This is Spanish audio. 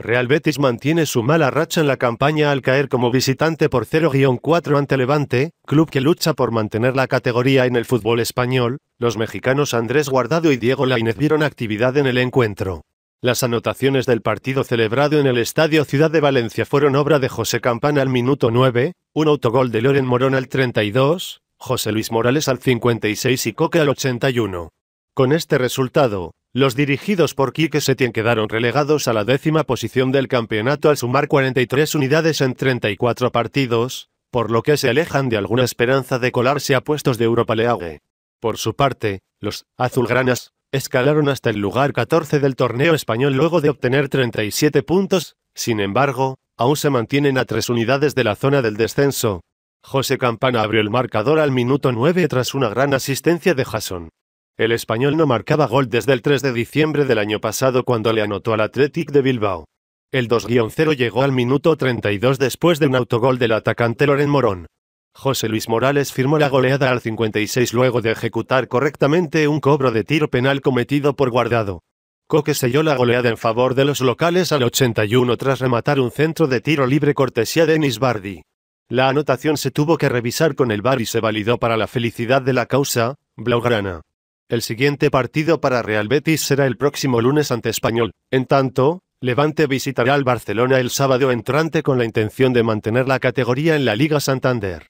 Real Betis mantiene su mala racha en la campaña al caer como visitante por 0-4 ante Levante, club que lucha por mantener la categoría en el fútbol español. Los mexicanos Andrés Guardado y Diego Lainez vieron actividad en el encuentro. Las anotaciones del partido celebrado en el Estadio Ciudad de Valencia fueron obra de José Campana al minuto 9, un autogol de Loren Morón al 32, José Luis Morales al 56 y Coque al 81. Con este resultado, los dirigidos por Quique Setién quedaron relegados a la décima posición del campeonato al sumar 43 unidades en 34 partidos, por lo que se alejan de alguna esperanza de colarse a puestos de Europa League. Por su parte, los azulgranas escalaron hasta el lugar 14 del torneo español luego de obtener 37 puntos, sin embargo, aún se mantienen a tres unidades de la zona del descenso. José Campana abrió el marcador al minuto 9 tras una gran asistencia de Jason. El español no marcaba gol desde el 3 de diciembre del año pasado cuando le anotó al Athletic de Bilbao. El 2-0 llegó al minuto 32 después de un autogol del atacante Loren Morón. José Luis Morales firmó la goleada al 56 luego de ejecutar correctamente un cobro de tiro penal cometido por Guardado. Coque selló la goleada en favor de los locales al 81 tras rematar un centro de tiro libre cortesía de Enis Bardi. La anotación se tuvo que revisar con el VAR y se validó para la felicidad de la causa, Blaugrana. El siguiente partido para Real Betis será el próximo lunes ante Español. En tanto, Levante visitará al Barcelona el sábado entrante con la intención de mantener la categoría en la Liga Santander.